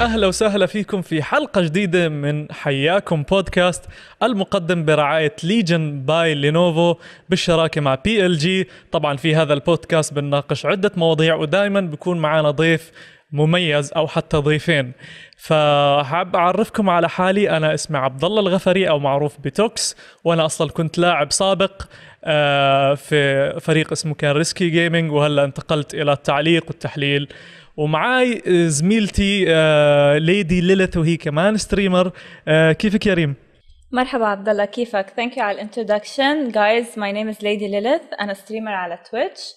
اهلا وسهلا فيكم في حلقه جديده من حياكم بودكاست المقدم برعايه ليجن باي لينوفو بالشراكه مع بي ال جي طبعا في هذا البودكاست بنناقش عده مواضيع ودائما بكون معنا ضيف مميز او حتى ضيفين فحاب اعرفكم على حالي انا اسمي عبد الله الغفري او معروف بتوكس وانا اصلا كنت لاعب سابق آه، في فريق اسمه كان ريسكي جيمنج وهلا انتقلت الى التعليق والتحليل ومعاي آه، زميلتي آه ليدي ليلث وهي كمان ستريمر آه كيفك يا ريم؟ مرحبا عبد الله كيفك؟ ثانك يو على الانتروداكشن جايز ماي نيم از ليدي ليلث انا ستريمر على تويتش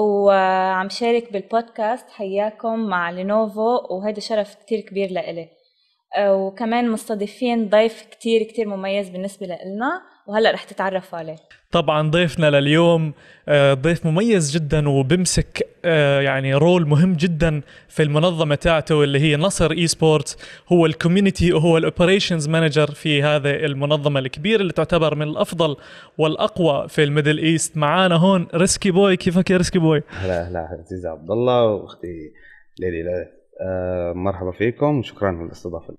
وعم آه، شارك بالبودكاست حياكم مع لينوفو وهذا شرف كتير كبير لإلي آه، وكمان مستضيفين ضيف كتير كتير مميز بالنسبة لنا وهلا رح تتعرفوا عليه طبعا ضيفنا لليوم آه، ضيف مميز جدا وبمسك آه، يعني رول مهم جدا في المنظمه تاعته اللي هي نصر اي سبورت هو الكوميونتي وهو الاوبريشنز مانجر في هذه المنظمه الكبيره اللي تعتبر من الافضل والاقوى في الميدل ايست معانا هون ريسكي بوي كيفك يا ريسكي بوي هلا هلا عزيزي عبد الله واختي ليلي آه، مرحبا فيكم وشكرا على الاستضافه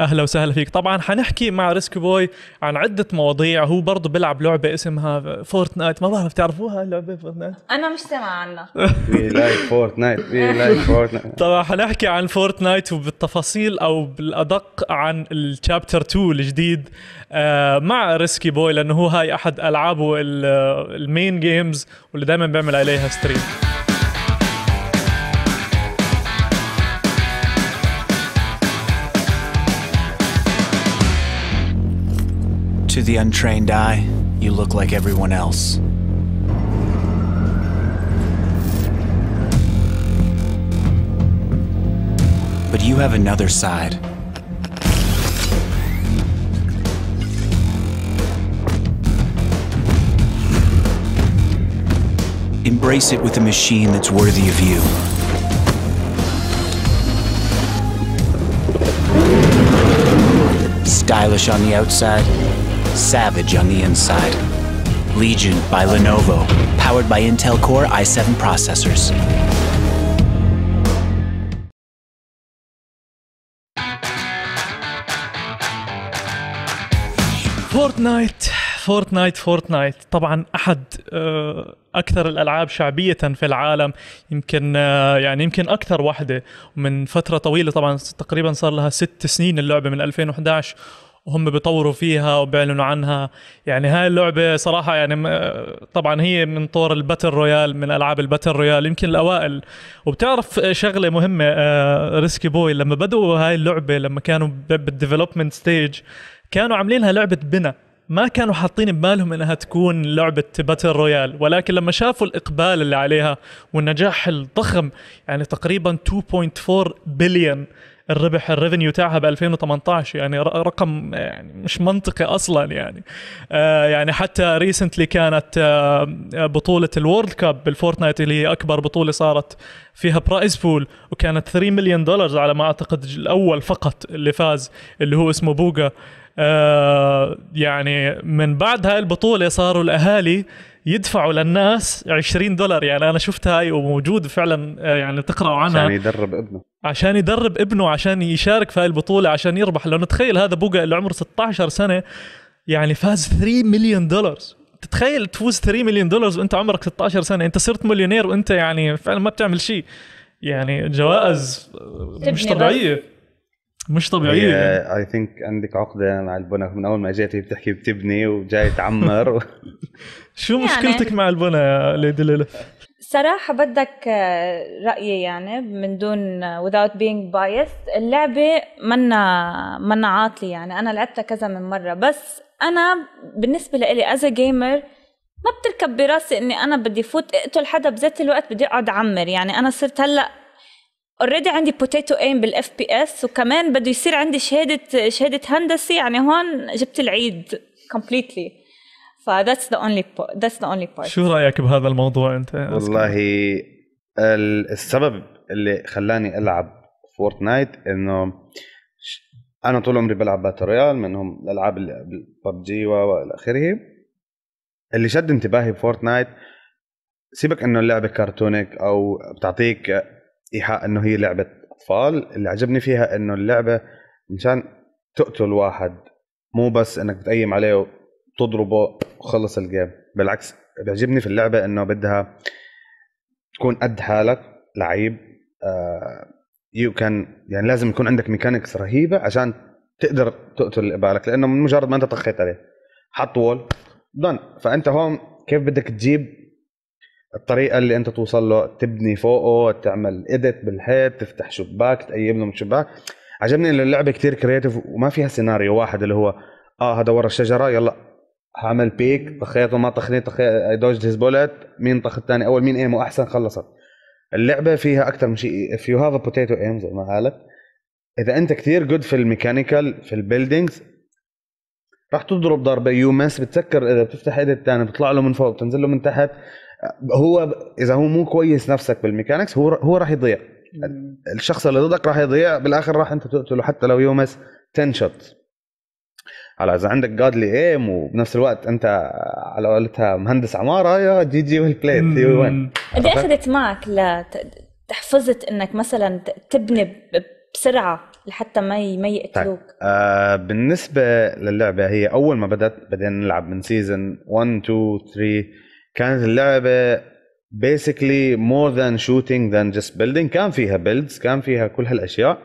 اهلا وسهلا فيك طبعا حنحكي مع ريسك بوي عن عده مواضيع هو برضه بيلعب لعبه اسمها فورتنايت ما بعرف تعرفوها لعبة فورتنايت انا مش سامع عنها وي لايك فورتنايت وي لايك فورتنايت طبعا حنحكي عن فورتنايت وبالتفاصيل او بالادق عن الشابتر 2 الجديد آه، مع ريسكي بوي لانه هو هاي احد العابه المين جيمز آه، واللي دائما بيعمل عليها ستريم the untrained eye, you look like everyone else. But you have another side. Embrace it with a machine that's worthy of you. Stylish on the outside, savage on the inside. Legion by Lenovo, powered by Intel Core i7 processors. فورتنايت فورتنايت فورتنايت طبعا احد آه، اكثر الالعاب شعبيه في العالم يمكن آه، يعني يمكن اكثر واحده من فتره طويله طبعا تقريبا صار لها ست سنين اللعبه من 2011 وهم بيطوروا فيها وبيعلنوا عنها يعني هاي اللعبة صراحة يعني طبعا هي من طور الباتل رويال من ألعاب الباتل رويال يمكن الأوائل وبتعرف شغلة مهمة ريسكي آه، بوي لما بدأوا هاي اللعبة لما كانوا بالديفلوبمنت ستيج كانوا عاملينها لعبة بنا ما كانوا حاطين ببالهم انها تكون لعبه باتل رويال ولكن لما شافوا الاقبال اللي عليها والنجاح الضخم يعني تقريبا 2.4 بليون الربح الريفنيو تاعها ب 2018 يعني رقم يعني مش منطقي اصلا يعني آه يعني حتى ريسنتلي كانت آه بطوله الورد كاب بالفورتنايت اللي هي اكبر بطوله صارت فيها برايز بول وكانت 3 مليون دولار على ما اعتقد الاول فقط اللي فاز اللي هو اسمه بوجا آه يعني من بعد هاي البطوله صاروا الاهالي يدفعوا للناس 20 دولار يعني انا شفت هاي وموجود فعلا آه، يعني تقراوا عنها عشان يدرب ابنه عشان يدرب ابنه عشان يشارك في هاي البطوله عشان يربح لانه تخيل هذا بوجا اللي عمره 16 سنه يعني فاز 3 مليون دولار تتخيل تفوز 3 مليون دولار وانت عمرك 16 سنه انت صرت مليونير وانت يعني فعلا ما بتعمل شيء يعني جوائز مش طبيعيه مش طبيعيه اي ثينك يعني. عندك عقده مع البنى من اول ما جيت بتحكي بتبني وجاي تعمر و... شو يعني. مشكلتك يعني... مع البنى يا ليدي ليلى؟ صراحه بدك رايي يعني من دون without being biased اللعبه منا منا عاطلي يعني انا لعبتها كذا من مره بس انا بالنسبه as از جيمر ما بتركب براسي اني انا بدي فوت اقتل حدا بذات الوقت بدي اقعد اعمر يعني انا صرت هلا اوريدي عندي بوتيتو ايم بالاف بي اس وكمان بده يصير عندي شهاده شهاده هندسه يعني هون جبت العيد كومبليتلي فذاتس ذا اونلي ذاتس ذا اونلي بارت شو رايك بهذا الموضوع انت والله السبب اللي خلاني العب فورتنايت انه انا طول عمري بلعب باتل رويال منهم الالعاب ببجي والى اخره اللي شد انتباهي بفورتنايت سيبك انه اللعبه كرتونك او بتعطيك ايحاء انه هي لعبه اطفال اللي عجبني فيها انه اللعبه مشان تقتل واحد مو بس انك بتقيم عليه وتضربه وخلص الجيم بالعكس بيعجبني في اللعبه انه بدها تكون قد حالك لعيب يو آه كان يعني لازم يكون عندك ميكانكس رهيبه عشان تقدر تقتل اللي قبالك لانه من مجرد ما انت طخيت عليه حط وول دن فانت هون كيف بدك تجيب الطريقه اللي انت توصل له تبني فوقه تعمل اديت بالحيط تفتح شباك تقيم له من شباك عجبني انه اللعبه كثير كرياتيف وما فيها سيناريو واحد اللي هو اه هذا ورا الشجره يلا هعمل بيك طخيته ما طخني طخي دوج هيز بولت مين طخ الثاني اول مين ايمو احسن خلصت اللعبه فيها اكثر من شيء اف يو هاف بوتيتو ايم زي ما قالت اذا انت كثير جود في الميكانيكال في البيلدينجز راح تضرب ضربه يو مس بتسكر اذا بتفتح ايد الثاني بيطلع له من فوق بتنزل له من تحت هو اذا هو مو كويس نفسك بالميكانكس هو هو راح يضيع الشخص اللي ضدك راح يضيع بالاخر راح انت تقتله حتى لو يومس 10 شوت هلا اذا عندك جادلي ايم وبنفس الوقت انت على قولتها مهندس عماره يا جي جي ويل بلايد يو وين قد اخذت معك لتحفظت انك مثلا تبني بسرعه لحتى ما ما طيب، يقتلوك طيب. آه بالنسبه للعبه هي اول ما بدات بدينا نلعب من سيزون 1 2 3 كانت اللعبه بيسكلي مور ذان شوتينج ذان جست بيلدينج كان فيها بيلدز كان فيها كل هالاشياء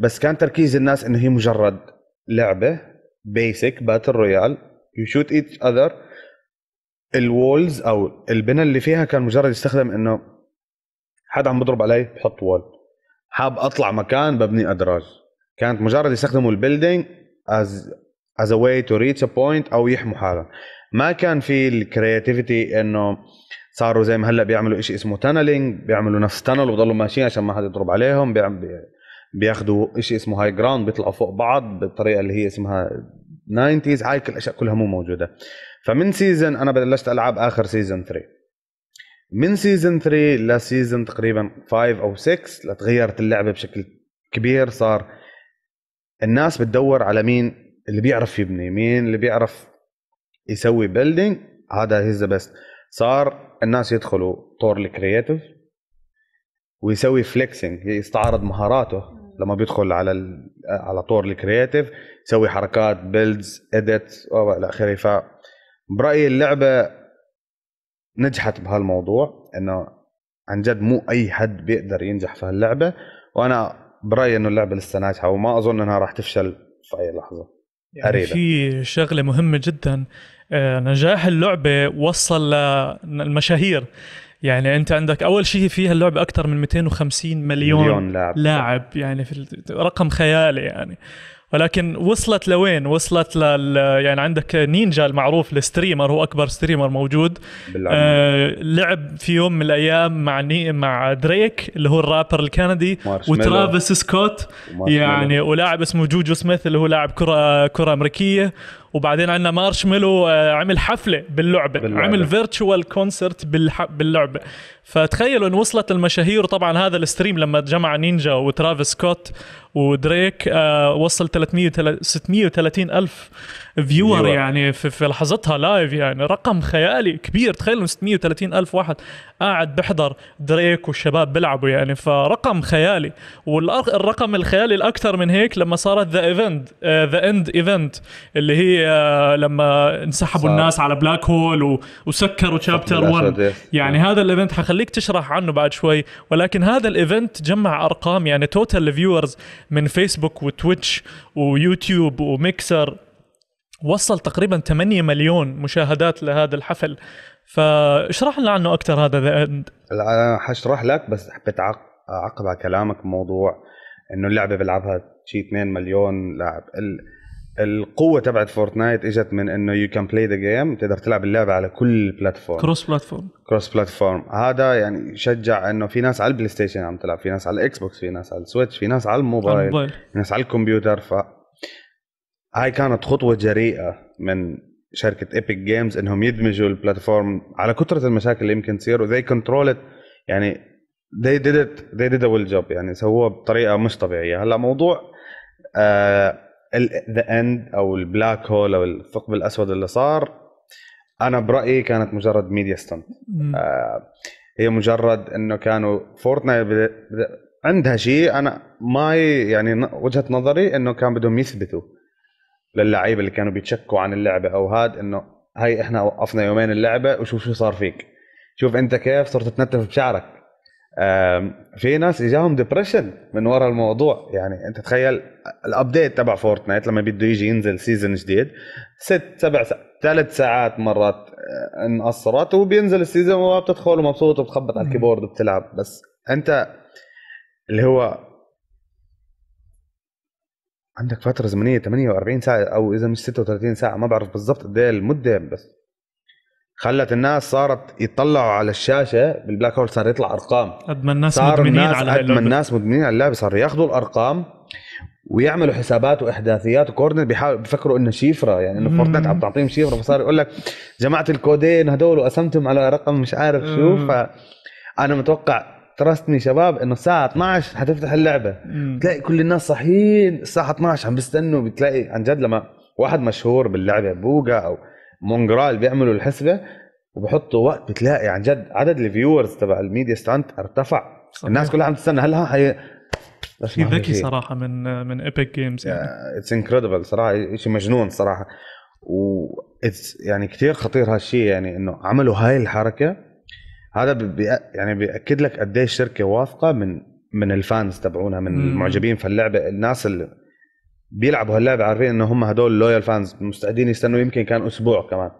بس كان تركيز الناس انه هي مجرد لعبه بيسك باتل رويال يو شوت ايتش اذر الوولز او البنى اللي فيها كان مجرد يستخدم انه حد عم بضرب علي بحط وول حاب اطلع مكان ببني ادراج كانت مجرد يستخدموا البيلدينج از از ا واي تو ريتش ا بوينت او يحموا حالهم ما كان في الكرياتيفيتي انه صاروا زي ما هلا بيعملوا شيء اسمه تانلينج بيعملوا نفس تانل وبضلوا ماشيين عشان ما حد يضرب عليهم بياخذوا شيء اسمه هاي جراوند بيطلعوا فوق بعض بالطريقه اللي هي اسمها 90s هاي كل الاشياء كلها مو موجوده فمن سيزون انا بلشت العب اخر سيزون 3 من سيزون 3 لسيزون تقريبا 5 او 6 لتغيرت اللعبه بشكل كبير صار الناس بتدور على مين اللي بيعرف يبني مين اللي بيعرف يسوي بيلدينج هذا هيز ذا بيست صار الناس يدخلوا طور الكرياتيف ويسوي فليكسنج يستعرض مهاراته لما بيدخل على على طور الكرياتيف يسوي حركات بيلدز اديتس والى اخره ف برايي اللعبه نجحت بهالموضوع انه عن جد مو اي حد بيقدر ينجح في هاللعبه وانا برايي انه اللعبه لسه ناجحه وما اظن انها راح تفشل في اي لحظه يعني قريبه في شغله مهمه جدا آه، نجاح اللعبه وصل للمشاهير يعني انت عندك اول شيء فيها اللعبه اكثر من 250 مليون, مليون لاعب. لاعب يعني في رقم خيالي يعني ولكن وصلت لوين؟ وصلت لل يعني عندك نينجا المعروف الستريمر هو اكبر ستريمر موجود آه لعب في يوم من الايام مع ني... مع دريك اللي هو الرابر الكندي وترافيس سكوت يعني ولاعب اسمه جوجو سميث اللي هو لاعب كره كره امريكيه وبعدين عندنا مارشميلو آه، عمل حفله باللعبه, باللعبة. عمل فيرتشوال كونسرت باللعبه فتخيلوا ان وصلت المشاهير طبعا هذا الستريم لما جمع نينجا وترافيس سكوت ودريك آه، وصل 300 630 الف فيور يعني في, في لحظتها لايف يعني رقم خيالي كبير تخيلوا 630 ألف واحد قاعد بحضر دريك والشباب بيلعبوا يعني فرقم خيالي والرقم الخيالي الأكثر من هيك لما صارت ذا ايفنت ذا اند ايفنت اللي هي آه، لما انسحبوا الناس على بلاك هول وسكروا تشابتر 1 يعني هذا الايفنت حخليك تشرح عنه بعد شوي ولكن هذا الايفنت جمع ارقام يعني توتال فيورز من فيسبوك وتويتش ويوتيوب وميكسر وصل تقريبا 8 مليون مشاهدات لهذا الحفل فاشرح لنا عنه اكثر هذا ذا اند انا حشرح لك بس حبيت اعقب على كلامك بموضوع انه اللعبه بيلعبها شيء 2 مليون لاعب القوة تبعت فورتنايت اجت من انه يو كان بلاي ذا جيم تقدر تلعب اللعبة على كل بلاتفورم كروس بلاتفورم كروس بلاتفورم هذا يعني شجع انه في ناس على البلاي ستيشن عم تلعب في ناس على الاكس بوكس في ناس على السويتش في ناس على الموبايل, الموبايل. في ناس على الكمبيوتر ف هاي كانت خطوه جريئه من شركه ايبك جيمز انهم يدمجوا البلاتفورم على كثره المشاكل اللي يمكن تصير وذي كنترول يعني they did it they did a well job يعني سووها بطريقه مش طبيعيه هلا موضوع ذا آه، اند او البلاك هول او الثقب الاسود اللي صار انا برايي كانت مجرد ميديا ستنت آه هي مجرد انه كانوا فورتنايت عندها شيء انا ما يعني وجهه نظري انه كان بدهم يثبتوا للعيبه اللي كانوا بيتشكوا عن اللعبه او هاد انه هاي احنا وقفنا يومين اللعبه وشوف شو صار فيك شوف انت كيف صرت تنتف بشعرك في ناس اجاهم ديبرشن من ورا الموضوع يعني انت تخيل الابديت تبع فورتنايت لما بده يجي ينزل سيزون جديد ست سبع ثلاث ساعات مرات آه، انقصرت وبينزل السيزون وبتدخل ومبسوط وبتخبط على الكيبورد وبتلعب بس انت اللي هو عندك فتره زمنيه 48 ساعه او اذا مش 36 ساعه ما بعرف بالضبط قد ايه المده بس خلت الناس صارت يطلعوا على الشاشه بالبلاك هول صار يطلع ارقام قد ما الناس صار مدمنين الناس على قد ما الناس مدمنين على اللعبه صاروا ياخذوا الارقام ويعملوا حسابات واحداثيات وكورنر بيحاولوا بيفكروا انه شيفره يعني انه فورتنايت عم تعطيهم شيفره فصار يقول لك جمعت الكودين هدول وقسمتهم على رقم مش عارف شو آه. فانا متوقع تراست مي شباب انه الساعه 12 حتفتح اللعبه مم. تلاقي كل الناس صاحيين الساعه 12 عم بيستنوا بتلاقي عن جد لما واحد مشهور باللعبه بوجا او مونجرال بيعملوا الحسبه وبحطوا وقت بتلاقي عن جد عدد الفيورز تبع الميديا ستانت ارتفع صحيح. الناس كلها عم تستنى هلا حي... في ذكي صراحه من من ايبك جيمز يعني اتس انكريدبل صراحه شيء مجنون صراحه و يعني كثير خطير هالشيء يعني انه عملوا هاي الحركه هذا يعني بياكد لك قد ايه الشركه واثقه من من الفانز تبعونها من المعجبين في اللعبه الناس اللي بيلعبوا هاللعبه عارفين انه هم هدول لويال فانز مستعدين يستنوا يمكن كان اسبوع كمان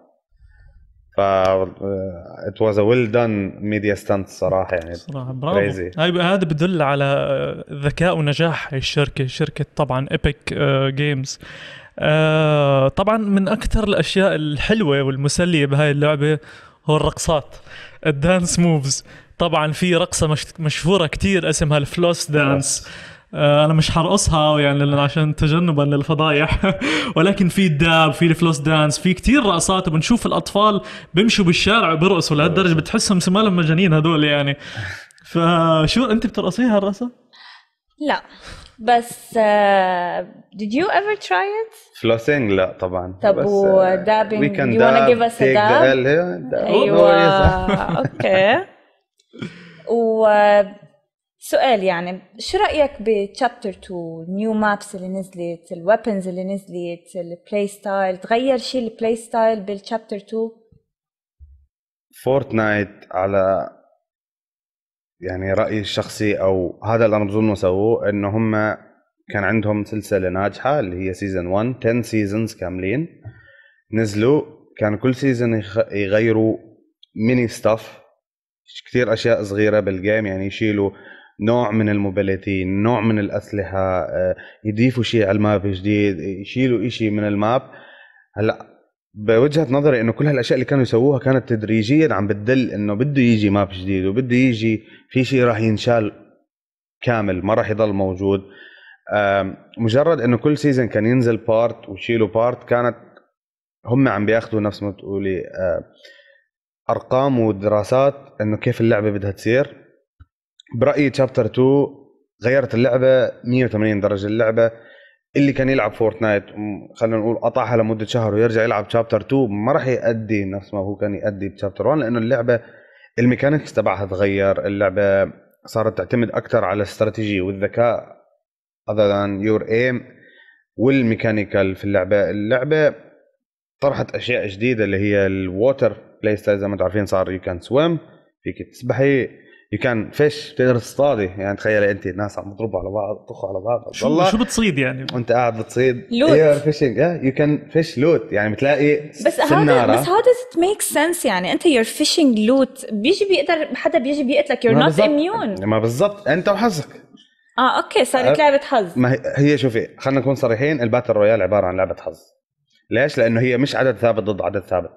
ف ات واز ويل دان ميديا ستانت صراحه يعني صراحه برافو هاي هذا بدل على ذكاء ونجاح الشركه شركه طبعا ايبك آه، جيمز آه، طبعا من اكثر الاشياء الحلوه والمسليه بهاي اللعبه هو الرقصات الدانس موفز طبعا في رقصه مشهوره كثير اسمها الفلوس دانس آه، انا مش حرقصها يعني عشان تجنبا للفضايح ولكن في الداب في الفلوس دانس في كتير رقصات وبنشوف الاطفال بيمشوا بالشارع وبيرقصوا لهالدرجه بتحسهم سمالهم مجانين هدول يعني فشو انت بترقصيها الرقصه؟ لا بس uh, did you ever try it؟ فلوسينج لا طبعا طب ودابينج يو ونا جيف اس داب ايوه oh, اوكي وسؤال يعني شو رايك بتشابتر 2 نيو مابس اللي نزلت الويبنز اللي نزلت البلاي ستايل تغير شيء البلاي ستايل بالتشابتر 2 فورتنايت على يعني رايي الشخصي او هذا اللي انا بظنه سووه انه هم كان عندهم سلسله ناجحه اللي هي سيزون 1 10 سيزونز كاملين نزلوا كان كل سيزون يغيروا ميني ستاف كثير اشياء صغيره بالجيم يعني يشيلوا نوع من الموبيليتي نوع من الاسلحه آه، يضيفوا شيء على الماب جديد يشيلوا شيء من الماب هلا بوجهه نظري انه كل هالاشياء اللي كانوا يسووها كانت تدريجيا عم بتدل انه بده يجي ماب جديد وبده يجي في شيء راح ينشال كامل ما راح يضل موجود مجرد انه كل سيزون كان ينزل بارت ويشيلوا بارت كانت هم عم بياخذوا نفس ما بتقولي ارقام ودراسات انه كيف اللعبه بدها تصير برايي تشابتر 2 غيرت اللعبه 180 درجه اللعبه اللي كان يلعب فورتنايت خلينا نقول قطعها لمده شهر ويرجع يلعب تشابتر 2 ما راح يأدي نفس ما هو كان يأدي بتشابتر 1 لانه اللعبه الميكانكس تبعها تغير اللعبه صارت تعتمد اكثر على الاستراتيجيه والذكاء other than your aim والميكانيكال في اللعبه اللعبه طرحت اشياء جديده اللي هي الووتر بلاي ستايل زي ما انتم عارفين صار يو كان سويم فيك تسبحي يو كان فيش تقدر تصطادي يعني تخيلي انت الناس عم تضربوا على بعض طخوا على بعض شو شو بتصيد يعني وانت قاعد بتصيد لوت فيشنج يو كان فيش لوت يعني بتلاقي بس هذا بس هذا doesn't ميك سنس يعني انت يور فيشنج لوت بيجي بيقدر حدا بيجي بيقتلك يور نوت اميون ما بالضبط انت وحظك اه اوكي صارت لعبه حظ ما هي شوفي خلينا نكون صريحين الباتل رويال عباره عن لعبه حظ ليش؟ لانه هي مش عدد ثابت ضد عدد ثابت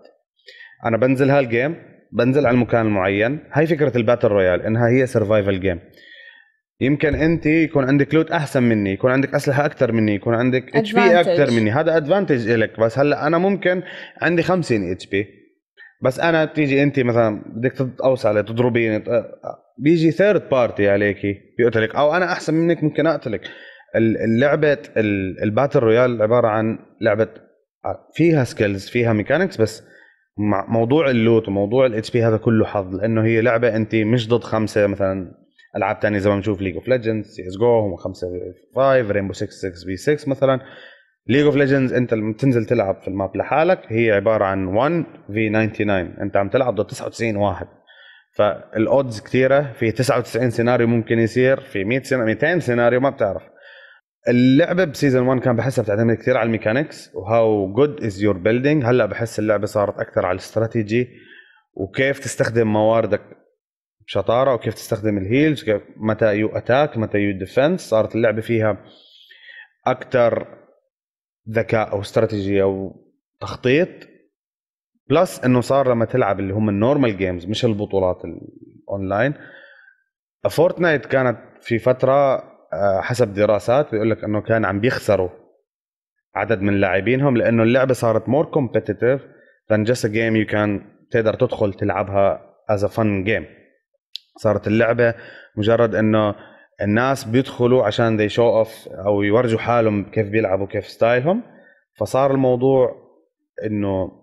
انا بنزل هالجيم بنزل على المكان المعين هاي فكره الباتل رويال انها هي سرفايفل جيم يمكن انت يكون عندك لوت احسن مني يكون عندك اسلحه اكثر مني يكون عندك اتش بي اكثر مني هذا ادفانتج لك بس هلا انا ممكن عندي 50 اتش بي بس انا بتيجي انت مثلا بدك علي تضربيني بيجي ثيرد بارتي عليك بيقتلك او انا احسن منك ممكن اقتلك اللعبه الباتل رويال عباره عن لعبه آه، فيها سكيلز فيها ميكانكس بس مع موضوع اللوت وموضوع الاتش بي هذا كله حظ لانه هي لعبه انت مش ضد خمسه مثلا العاب ثانيه زي ما بنشوف ليج اوف ليجندز سي اس جو هم 5 5 رينبو 6 6 في 6 مثلا ليج اوف ليجندز انت لما بتنزل تلعب في الماب لحالك هي عباره عن 1 في 99 انت عم تلعب ضد 99 واحد فالاودز كثيره في 99 سيناريو ممكن يصير في 100 سيناريو 200 سيناريو ما بتعرف اللعبه بسيزون 1 كان بحسها بتعتمد كثير على الميكانكس وهاو جود از يور بيلدينج هلا بحس اللعبه صارت اكثر على الاستراتيجي وكيف تستخدم مواردك بشطاره وكيف تستخدم الهيلز كيف متى يو اتاك متى يو ديفنس صارت اللعبه فيها اكثر ذكاء او استراتيجي او تخطيط بلس انه صار لما تلعب اللي هم النورمال جيمز مش البطولات الاونلاين فورتنايت كانت في فتره آه، حسب دراسات بيقول لك انه كان عم بيخسروا عدد من لاعبينهم لانه اللعبه صارت مور كومبتيتيف than just a game you can تقدر تدخل تلعبها از ا فن جيم صارت اللعبه مجرد انه الناس بيدخلوا عشان they شو اوف او يورجوا حالهم كيف بيلعبوا كيف ستايلهم فصار الموضوع انه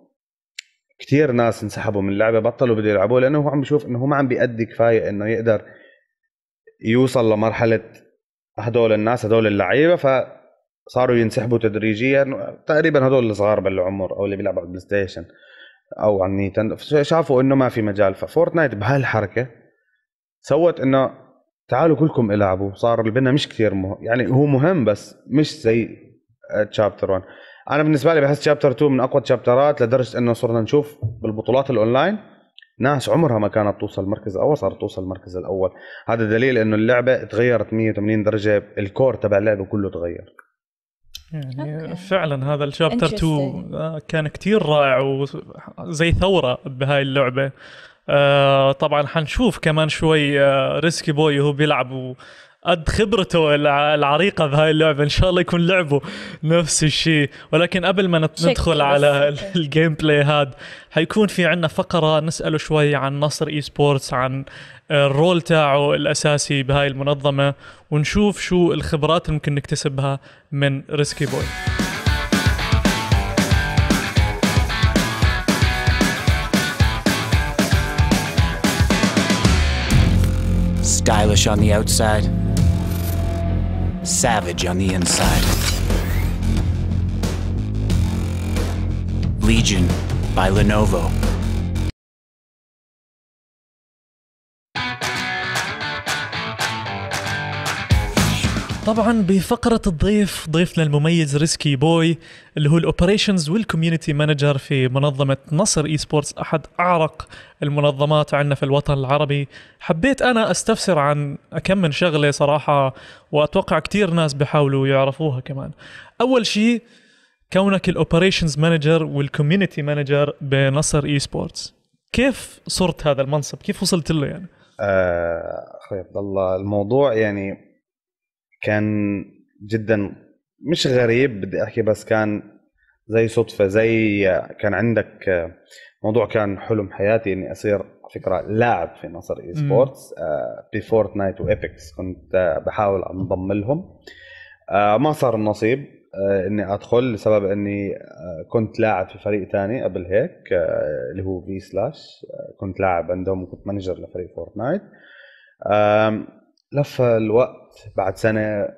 كثير ناس انسحبوا من اللعبه بطلوا بده يلعبوا لانه هو عم بيشوف انه هو ما عم بيأدي كفايه انه يقدر يوصل لمرحله هدول الناس هدول اللعيبه فصاروا ينسحبوا تدريجيا تقريبا هدول الصغار بالعمر او اللي بيلعبوا على البلاي ستيشن او على النيتن شافوا انه ما في مجال ففورتنايت بهالحركه سوت انه تعالوا كلكم العبوا صار البنا مش كثير مهم يعني هو مهم بس مش زي تشابتر 1 انا بالنسبه لي بحس شابتر 2 من اقوى الشابترات لدرجه انه صرنا نشوف بالبطولات الاونلاين ناس عمرها ما كانت توصل المركز الاول صارت توصل المركز الاول هذا دليل انه اللعبه تغيرت 180 درجه الكور تبع اللعبه كله تغير يعني أوكي. فعلا هذا الشابتر آه، 2 كان كتير رائع وزي ثوره بهاي اللعبه آه، طبعا حنشوف كمان شوي ريسكي آه، بوي وهو بيلعب قد خبرته العريقه بهاي اللعبه ان شاء الله يكون لعبه نفس الشيء ولكن قبل ما ندخل على الجيم بلاي هذا حيكون في عندنا فقره نساله شوي عن نصر اي سبورتس عن الرول تاعه الاساسي بهاي المنظمه ونشوف شو الخبرات اللي ممكن نكتسبها من ريسكي بوي stylish on the outside, savage on the inside. Legion by Lenovo. طبعا بفقرة الضيف ضيفنا المميز ريسكي بوي اللي هو الاوبريشنز والكوميونتي مانجر في منظمة نصر اي سبورتس احد اعرق المنظمات عندنا في الوطن العربي حبيت انا استفسر عن كم من شغلة صراحة واتوقع كثير ناس بحاولوا يعرفوها كمان اول شيء كونك الاوبريشنز مانجر والكوميونتي مانجر بنصر اي سبورتس كيف صرت هذا المنصب كيف وصلت له يعني؟ آه، اخوي عبد الله الموضوع يعني كان جدا مش غريب بدي احكي بس كان زي صدفه زي كان عندك آه، موضوع كان حلم حياتي اني اصير على فكره لاعب في نصر اي سبورتس نايت وابيكس كنت آه، بحاول انضم لهم آه، ما صار النصيب اني ادخل لسبب اني كنت لاعب في فريق ثاني قبل هيك اللي هو في سلاش كنت لاعب عندهم وكنت مانجر لفريق فورتنايت لف الوقت بعد سنه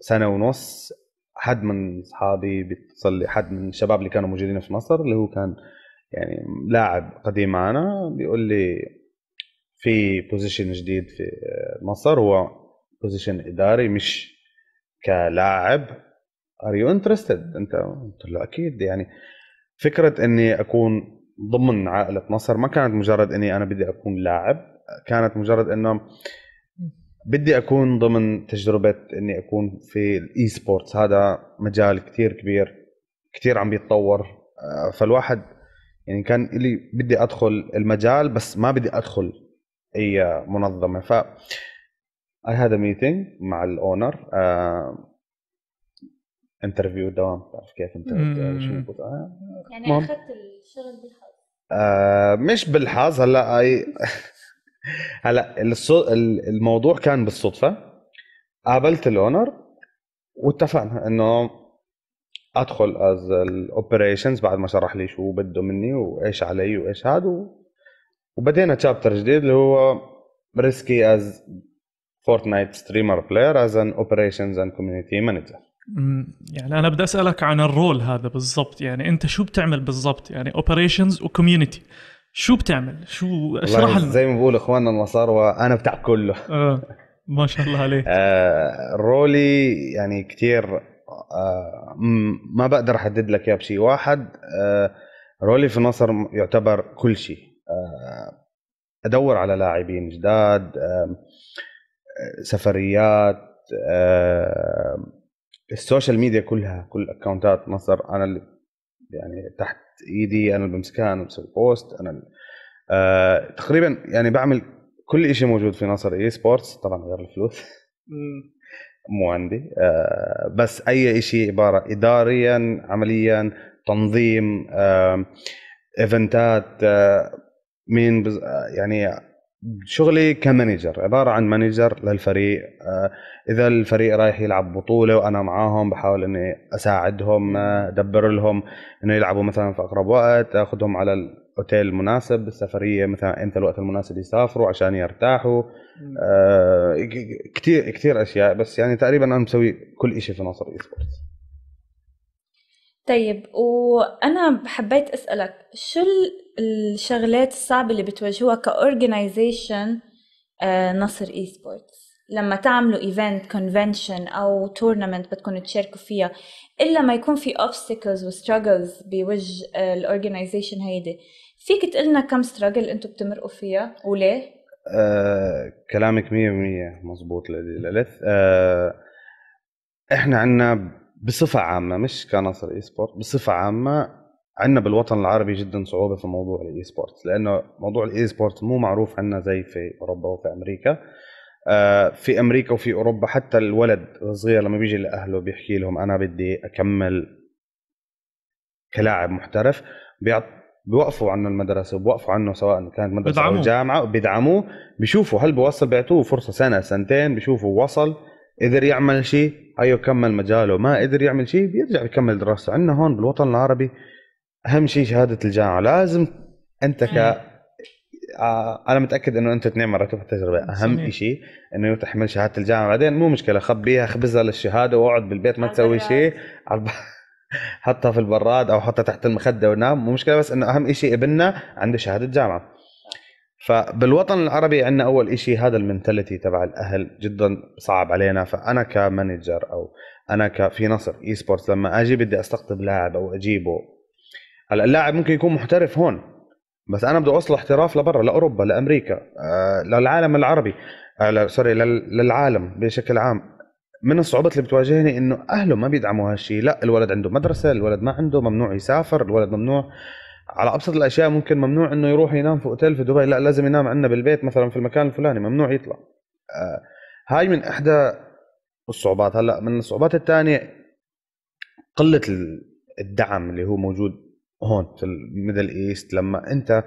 سنه ونص حد من اصحابي بيتصل لي حد من الشباب اللي كانوا موجودين في مصر اللي هو كان يعني لاعب قديم معنا بيقول لي في بوزيشن جديد في مصر هو بوزيشن اداري مش كلاعب ار يو انترستد انت قلت له اكيد يعني فكره اني اكون ضمن عائله مصر ما كانت مجرد اني انا بدي اكون لاعب كانت مجرد انه بدي اكون ضمن تجربه اني اكون في الاي سبورتس هذا مجال كثير كبير كثير عم بيتطور آه، فالواحد يعني كان لي بدي ادخل المجال بس ما بدي ادخل اي منظمه ف اي هاد ا ميتينغ مع الاونر انترفيو آه، دوام بتعرف كيف انت آه، يعني اخذت الشغل بالحظ مش بالحظ هلا اي هلا الصو... الموضوع كان بالصدفه قابلت الاونر واتفقنا انه ادخل از الاوبريشنز بعد ما شرح لي شو بده مني وايش علي وايش هذا و... وبدينا تشابتر جديد اللي هو ريسكي از فورتنايت ستريمر بلاير از ان اوبريشنز اند كوميونيتي مانجر يعني انا بدي اسالك عن الرول هذا بالضبط يعني انت شو بتعمل بالضبط يعني اوبريشنز وكوميونيتي شو بتعمل؟ شو اشرح لنا زي ما بقول اخواننا النصارى انا بتاع كله آه. ما شاء الله عليك آه رولي يعني كثير آه ما بقدر احدد لك اياه بشيء واحد آه رولي في النصر يعتبر كل شيء آه ادور على لاعبين جداد آه سفريات آه السوشيال ميديا كلها كل اكونتات مصر انا اللي يعني تحت ايدي انا اللي بمسكها انا بسوي بوست انا آه تقريبا يعني بعمل كل شيء موجود في ناصر اي سبورتس طبعا غير الفلوس مو عندي آه بس اي شيء عباره اداريا عمليا تنظيم آه ايفنتات آه مين بز... آه، يعني شغلي كمانجر عباره عن مانجر للفريق آه، اذا الفريق رايح يلعب بطوله وانا معاهم بحاول اني اساعدهم آه، ادبر لهم انه يلعبوا مثلا في اقرب وقت اخذهم على الاوتيل المناسب السفريه مثلا امتى الوقت المناسب يسافروا عشان يرتاحوا آه، كثير كثير اشياء بس يعني تقريبا انا مسوي كل شيء في ناصر اي سبورتس طيب وانا حبيت اسالك شو الشغلات الصعبه اللي بتواجهوها كاورجنايزيشن آه، نصر اي سبورتس لما تعملوا ايفنت كونفنشن او تورنمنت بدكم تشاركوا فيها الا ما يكون في اوبستكلز وستراجلز بوجه آه، الاورجنايزيشن هيدي فيك تقلنا كم ستراجل انتم بتمرقوا فيها وليه؟ آه كلامك 100% مضبوط لليلث آه احنا عندنا بصفه عامه مش كناصر اي سبورت بصفه عامه عندنا بالوطن العربي جدا صعوبه في موضوع الاي سبورت لانه موضوع الاي سبورت مو معروف عندنا زي في اوروبا وفي امريكا آه، في امريكا وفي اوروبا حتى الولد الصغير لما بيجي لاهله بيحكي لهم انا بدي اكمل كلاعب محترف بيوقفوا عنه المدرسه بيوقفوا عنه سواء كانت مدرسه بدعموه. او جامعه بيدعموه بيشوفوا هل بوصل بيعطوه فرصه سنه سنتين بيشوفوا وصل قدر يعمل شيء ايوه كمل مجاله ما قدر يعمل شيء بيرجع يكمل دراسته عندنا هون بالوطن العربي اهم شيء شهاده الجامعه لازم انت ك إيه. آه، انا متاكد انه انت اثنين مرات في التجربه اهم شيء انه تحمل شهاده الجامعه بعدين مو مشكله خبيها خبزها للشهاده واقعد بالبيت ما تسوي شيء حطها في البراد او حطها تحت المخده ونام مو مشكله بس انه اهم شيء ابننا عنده شهاده جامعه فبالوطن العربي عندنا اول شيء هذا المنتاليتي تبع الاهل جدا صعب علينا فانا كمانجر او انا كفي نصر اي سبورتس لما اجي بدي استقطب لاعب او اجيبه هلا اللاعب ممكن يكون محترف هون بس انا بدي اوصله احتراف لبرا لاوروبا لامريكا آه، للعالم العربي آه، سوري للعالم بشكل عام من الصعوبات اللي بتواجهني انه اهله ما بيدعموا هالشيء لا الولد عنده مدرسه الولد ما عنده ممنوع يسافر الولد ممنوع على ابسط الاشياء ممكن ممنوع انه يروح ينام في اوتيل في دبي لا لازم ينام عندنا بالبيت مثلا في المكان الفلاني ممنوع يطلع آه، هاي من احدى الصعوبات هلا من الصعوبات الثانيه قله الدعم اللي هو موجود هون في الميدل ايست لما انت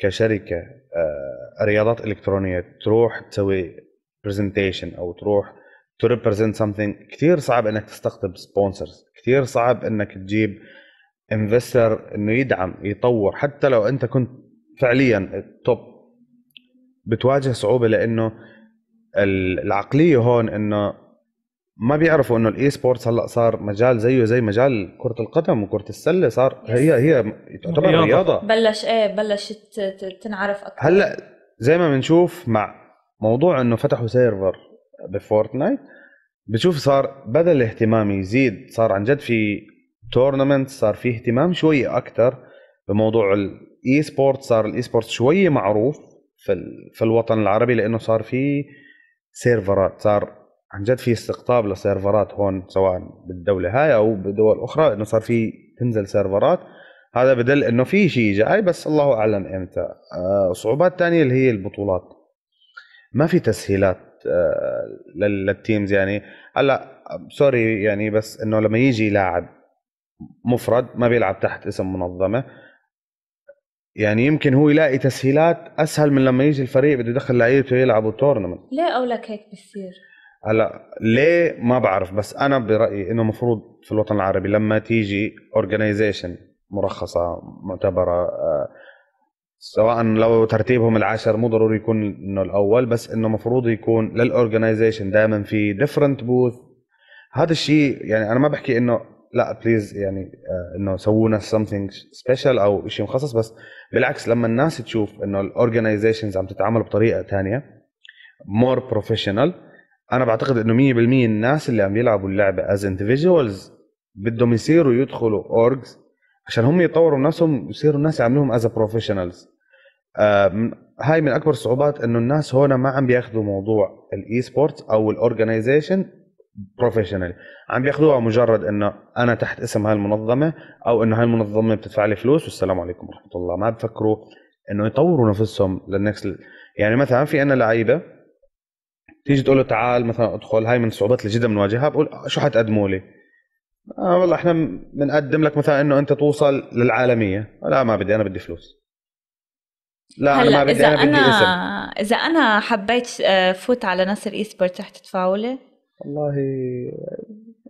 كشركه آه، رياضات الكترونيه تروح تسوي برزنتيشن او تروح تو ريبريزنت سمثينج كثير صعب انك تستقطب سبونسرز كثير صعب انك تجيب آه انفستر انه يدعم يطور حتى لو انت كنت فعليا التوب بتواجه صعوبه لانه العقليه هون انه ما بيعرفوا انه الاي سبورتس هلا صار مجال زيه زي مجال كره القدم وكره السله صار هي هي تعتبر رياضة. رياضه بلش ايه بلشت تنعرف اكثر هلا زي ما بنشوف مع موضوع انه فتحوا سيرفر بفورتنايت بشوف صار بدل الاهتمام يزيد صار عن جد في التورنمنت صار فيه اهتمام شويه اكثر بموضوع الاي سبورت صار الاي سبورت شويه معروف في الوطن العربي لانه صار في سيرفرات صار عن جد في استقطاب لسيرفرات هون سواء بالدوله هاي او بدول اخرى انه صار في تنزل سيرفرات هذا بدل انه في شيء جاي بس الله اعلم امتى آه، صعوبات ثانيه اللي هي البطولات ما في تسهيلات آه، للتيمز يعني هلا سوري آه، يعني بس انه لما يجي لاعب مفرد ما بيلعب تحت اسم منظمه يعني يمكن هو يلاقي تسهيلات اسهل من لما يجي الفريق بده يدخل لعيبته يلعبوا تورنمنت ليه او لك هيك بصير هلا ليه ما بعرف بس انا برايي انه المفروض في الوطن العربي لما تيجي اورجنايزيشن مرخصه معتبره آه، سواء لو ترتيبهم العاشر مو ضروري يكون انه الاول بس انه المفروض يكون للاورجنايزيشن دائما في ديفرنت بوث هذا الشيء يعني انا ما بحكي انه لا بليز يعني آه، انه سوونا سمثينج سبيشال او شيء مخصص بس بالعكس لما الناس تشوف انه الاورجنايزيشنز عم تتعامل بطريقه ثانيه مور بروفيشنال انا بعتقد انه 100% الناس اللي عم يلعبوا اللعبه از انديفيدجوالز بدهم يصيروا يدخلوا اورجز عشان هم يطوروا نفسهم ويصيروا الناس يعملوهم از بروفيشنالز هاي من اكبر الصعوبات انه الناس هون ما عم بياخذوا موضوع الاي سبورتس او الاورجنايزيشن بروفيشنال عم بياخذوها مجرد انه انا تحت اسم هاي المنظمه او انه هاي المنظمه بتدفع لي فلوس والسلام عليكم ورحمه الله ما بفكروا انه يطوروا نفسهم للنكست يعني مثلا في عنا لعيبه تيجي تقول له تعال مثلا ادخل هاي من الصعوبات اللي جدا بنواجهها بقول شو حتقدموا لي؟ آه والله احنا بنقدم لك مثلا انه انت توصل للعالميه لا ما بدي انا بدي فلوس لا انا ما بدي انا بدي اسم اذا انا حبيت آه، فوت على نصر ايسبورت رح تدفعوا لي؟ والله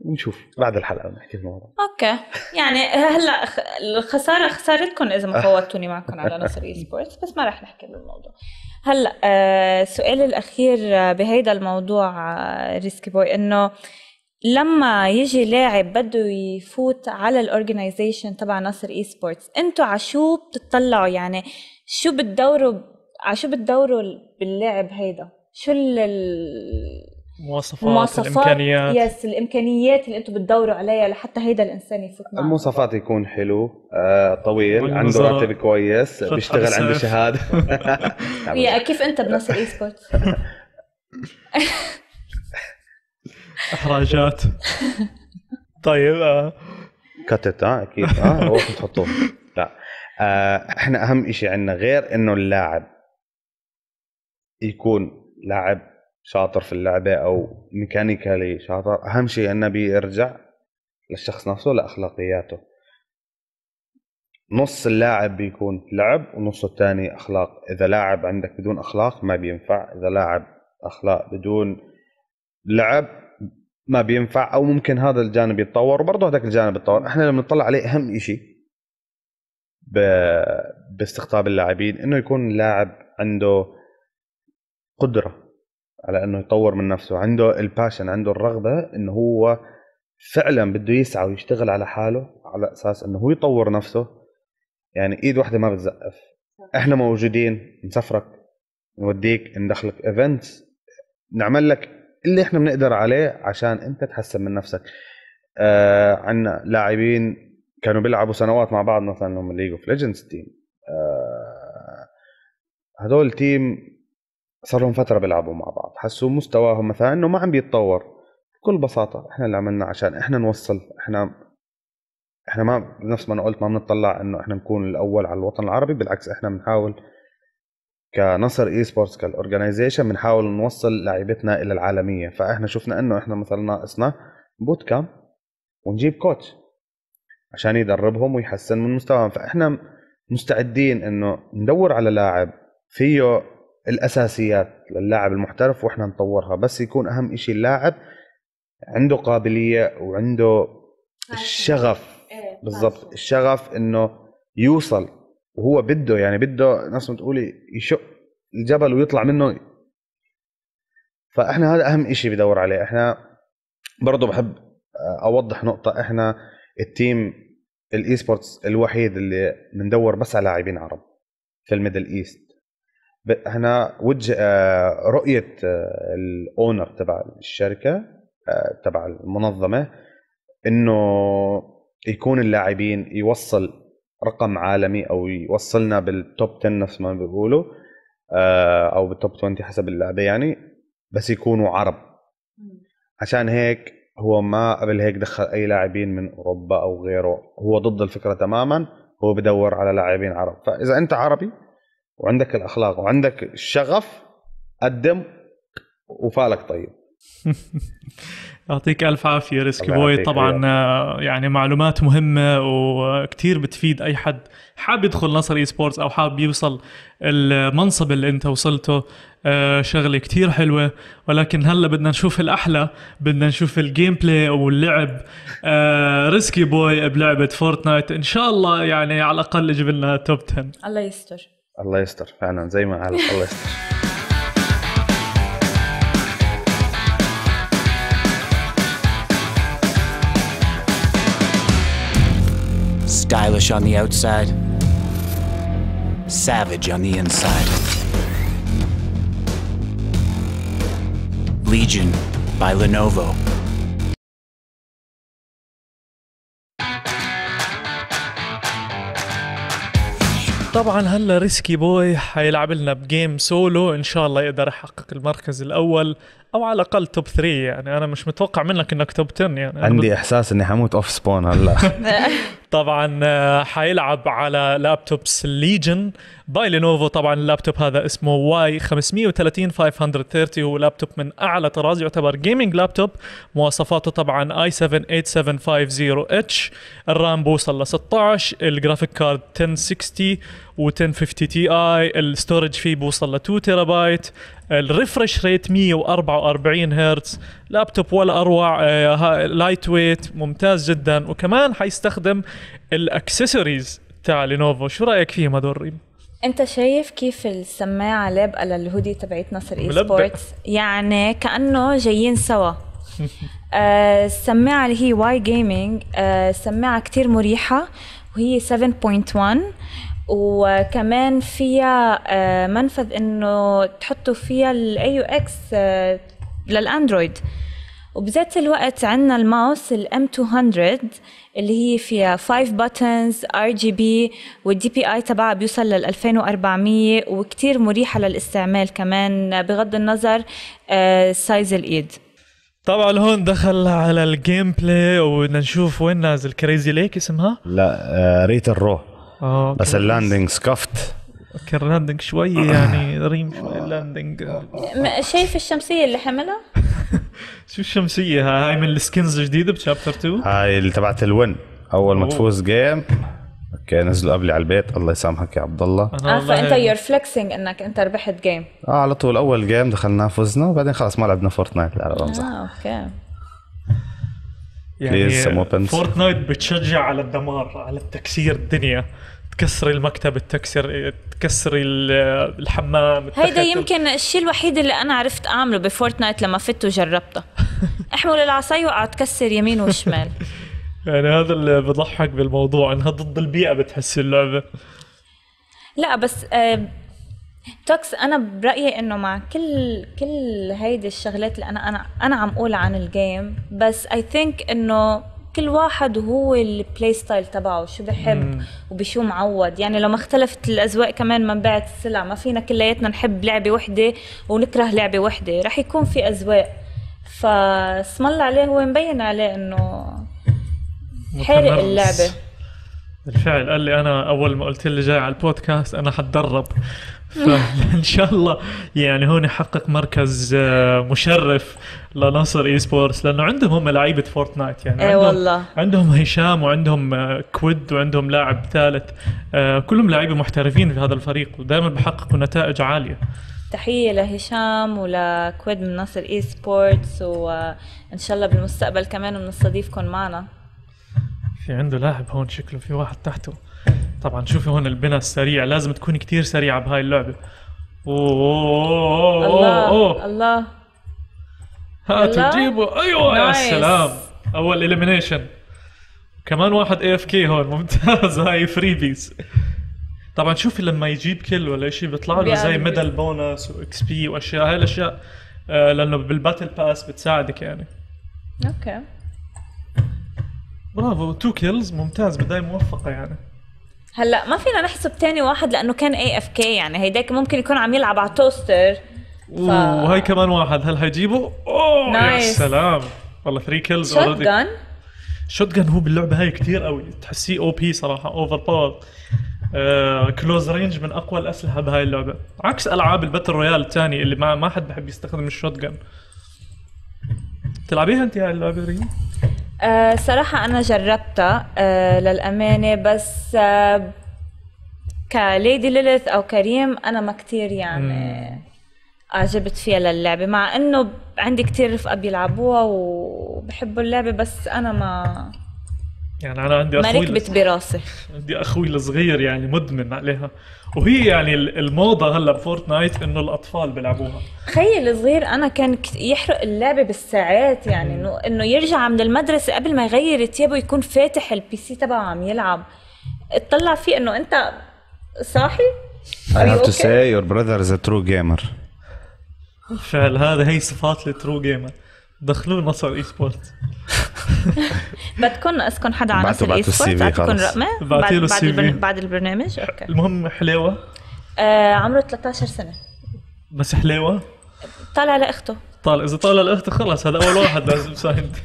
نشوف بعد الحلقه نحكي في الموضوع اوكي يعني هلا الخساره خسارتكم اذا ما فوتوني معكم على نصر اي سبورتس بس ما رح نحكي بالموضوع هلا آه، سؤالي الاخير آه، بهيدا الموضوع ريسكي آه، بوي انه لما يجي لاعب بده يفوت على الاورجنايزيشن تبع نصر اي سبورتس انتوا شو بتطلعوا يعني شو بتدوروا على شو بتدوروا باللاعب هيدا شو ال مواصفات, مواصفات الامكانيات يس الامكانيات اللي انتم بتدوروا عليها لحتى هيدا الانسان يفوت معكم المواصفات يكون حلو آه، طويل عنده راتب كويس بيشتغل عنده شهاده يا كيف انت بنصر اي سبورت احراجات طيب آه. كتت اه اكيد اه روح تحطوه لا آه، احنا اهم شيء عندنا غير انه اللاعب يكون لاعب شاطر في اللعبه او ميكانيكالي شاطر اهم شيء انه بيرجع للشخص نفسه لاخلاقياته نص اللاعب بيكون لعب ونص الثاني اخلاق اذا لاعب عندك بدون اخلاق ما بينفع اذا لاعب اخلاق بدون لعب ما بينفع او ممكن هذا الجانب يتطور وبرضه هذاك الجانب يتطور احنا لما نطلع عليه اهم شيء باستقطاب اللاعبين انه يكون اللاعب عنده قدره على انه يطور من نفسه عنده الباشن عنده الرغبه انه هو فعلا بده يسعى ويشتغل على حاله على اساس انه هو يطور نفسه يعني ايد واحده ما بتزقف احنا موجودين نسفرك نوديك ندخلك ايفنتس نعمل لك اللي احنا بنقدر عليه عشان انت تحسن من نفسك آه عندنا لاعبين كانوا بيلعبوا سنوات مع بعض مثلا هم ليج اوف ليجندز تيم آه تيم صار لهم فتره بيلعبوا مع بعض حسوا مستواهم مثلا انه ما عم بيتطور بكل بساطه احنا اللي عملنا عشان احنا نوصل احنا احنا ما نفس ما انا قلت ما بنطلع انه احنا نكون الاول على الوطن العربي بالعكس احنا بنحاول كنصر اي سبورتس كالاورجنايزيشن بنحاول نوصل لعيبتنا الى العالميه فاحنا شفنا انه احنا مثلا ناقصنا بوت كام ونجيب كوتش عشان يدربهم ويحسن من مستواهم فاحنا مستعدين انه ندور على لاعب فيه الاساسيات للاعب المحترف واحنا نطورها بس يكون اهم شيء اللاعب عنده قابليه وعنده الشغف إيه، بالضبط الشغف انه يوصل وهو بده يعني بده نفس ما تقولي يشق الجبل ويطلع منه فاحنا هذا اهم شيء بدور عليه احنا برضه بحب آه، اوضح نقطه احنا التيم الاي سبورتس الوحيد اللي بندور بس على لاعبين عرب في الميدل ايست هنا وجه آه، رؤيه آه، الاونر تبع الشركه آه، تبع المنظمه انه يكون اللاعبين يوصل رقم عالمي او يوصلنا بالتوب 10 نفس ما بيقولوا او بالتوب 20 حسب اللعبه يعني بس يكونوا عرب عشان هيك هو ما قبل هيك دخل اي لاعبين من اوروبا او غيره هو ضد الفكره تماما هو بدور على لاعبين عرب فاذا انت عربي وعندك الاخلاق وعندك الشغف قدم وفالك طيب يعطيك الف عافيه ريسكي بوي طبعا آه، يعني معلومات مهمه وكثير بتفيد اي حد حاب يدخل نصر اي سبورتس او حاب يوصل المنصب اللي انت وصلته آه، شغله كثير حلوه ولكن هلا بدنا نشوف الاحلى بدنا نشوف الجيم بلاي واللعب آه، ريسكي بوي بلعبه فورتنايت ان شاء الله يعني على الاقل جبنا توب 10 الله يستر الله يستر فعلا زي ما قال الله يستر Stylish on the outside, savage on the inside. Legion by Lenovo. طبعا هلا ريسكي بوي حيلعب لنا بجيم سولو ان شاء الله يقدر يحقق المركز الاول او على الاقل توب 3 يعني انا مش متوقع منك انك توب 10 يعني عندي بت... احساس اني حموت اوف سبون هلا طبعا آه، حيلعب على لابتوبس ليجن باي لينوفو طبعا اللابتوب هذا اسمه واي 530 530 هو لابتوب من اعلى طراز يعتبر جيمنج لابتوب مواصفاته طبعا اي 7 8750 اتش الرام بوصل ل 16 الجرافيك كارد 1060 و 1050 تي اي الستورج فيه بوصل ل 2 تيرا بايت الريفرش ريت 144 هرتز لابتوب ولا اروع لايت آه، ويت ممتاز جدا وكمان حيستخدم الاكسسوارز تاع لينوفو شو رايك فيهم هذول ريم انت شايف كيف السماعه لابقه للهودي تبعت نصر اي سبورتس يعني كانه جايين سوا آه السماعه اللي هي واي جيمنج آه سماعه كتير مريحه وهي 7.1 وكمان فيها آه، منفذ انه تحطوا فيها الاي يو اكس آه، للاندرويد وبذات الوقت عندنا الماوس الام 200 اللي هي فيها 5 buttons ار جي بي والدي بي اي تبعها بيوصل لل 2400 وكتير مريحه للاستعمال كمان بغض النظر سايز آه، الايد طبعا هون دخل على الجيم بلاي وبدنا نشوف وين نازل كريزي ليك اسمها؟ لا ريت الرو آه، أوكي. بس اللاندنج سكفت اوكي اللاندنج شوي يعني ريم شوي اللاندنج شايف الشمسيه اللي حملها؟ شو الشمسيه هاي من السكنز الجديده بشابتر 2 هاي اللي تبعت الون اول ما تفوز جيم اوكي نزلوا قبلي على البيت الله يسامحك يا عبد الله اه فانت يور فلكسنج انك انت ربحت جيم اه على طول اول جيم دخلناه فزنا وبعدين خلص ما لعبنا فورتنايت لا بمزح اه اوكي يعني فورتنايت بتشجع على الدمار على التكسير الدنيا تكسري المكتب تكسر تكسري الحمام هيدا يمكن الشيء الوحيد اللي انا عرفت اعمله بفورتنايت لما فت وجربته احمل العصي واقعد تكسر يمين وشمال يعني هذا اللي بضحك بالموضوع انها ضد البيئه بتحسي اللعبه لا بس توكس انا برايي انه مع كل كل هيدي الشغلات اللي انا انا انا عم اقول عن الجيم بس اي ثينك انه كل واحد هو البلاي ستايل تبعه شو بحب وبشو معود يعني ما اختلفت الاذواق كمان من بعد السلع ما فينا كلياتنا نحب لعبه وحده ونكره لعبه وحده رح يكون في اذواق فاسم الله عليه هو مبين عليه انه حارق اللعبه بالفعل قال لي انا اول ما قلت لي جاي على البودكاست انا حتدرب فان شاء الله يعني هون يحقق مركز آه، مشرف لنصر اي سبورتس لانه عندهم هم لعيبه فورتنايت يعني اي والله عندهم هشام وعندهم آه، كويد وعندهم لاعب ثالث آه، كلهم لعيبه محترفين في هذا الفريق ودائما بحققوا نتائج عاليه تحية لهشام ولكويد من نصر اي سبورتس وان شاء الله بالمستقبل كمان بنستضيفكم معنا في عنده لاعب هون شكله في واحد تحته طبعا شوفي هون البناء السريع لازم تكون كتير سريعه بهاي اللعبه اوه اوه أوه. الله هاتوا جيبوا ايوه يا سلام اول اليمينيشن كمان واحد اي اف كي هون ممتاز هاي فريبيز طبعا شوفي لما يجيب كل ولا شيء بيطلع له زي ميدل بونس واكس بي واشياء هاي الاشياء آه، لانه بالباتل باس بتساعدك يعني اوكي برافو تو كيلز ممتاز بداية موفقة يعني هلا ما فينا نحسب تاني واحد لانه كان اي اف كي يعني هيداك ممكن يكون عم يلعب على توستر ف... وهي كمان واحد هل هيجيبه؟ اوه نايس. يا سلام والله 3 كيلز شوت جان شوت جان هو باللعبه هاي كثير قوي تحسيه او بي صراحه اوفر باور كلوز رينج من اقوى الاسلحه بهاي اللعبه عكس العاب الباتل رويال الثانيه اللي ما ما حد بحب يستخدم الشوت جان تلعبيها انت هاي اللعبه ريم؟ أه صراحة أنا جربتها أه للأمانة بس أه كليدي ليليث أو كريم أنا ما كتير يعني أعجبت فيها للعبة مع إنه عندي كتير رفقة بيلعبوها وبحبوا اللعبة بس أنا ما يعني انا عندي اخوي ما ركبت براسي عندي اخوي الصغير يعني مدمن عليها وهي يعني الموضه هلا بفورتنايت انه الاطفال بيلعبوها خي الصغير انا كان يحرق اللعبه بالساعات يعني انه انه يرجع من المدرسه قبل ما يغير ثيابه يكون فاتح البي سي تبعه عم يلعب اطلع فيه انه انت صاحي I have to say your brother is a true gamer فعلا هذا هي صفات الترو جيمر دخلونا صار اي سبورت بدكم اسكن حدا على نفس اي سبورت بعطيكم رقمه بعد بعد, بعد البرنامج اوكي المهم حلاوه آه عمره 13 سنه بس حلاوه طالع لاخته طالع اذا طالع لاخته خلص هذا اول واحد لازم ساعد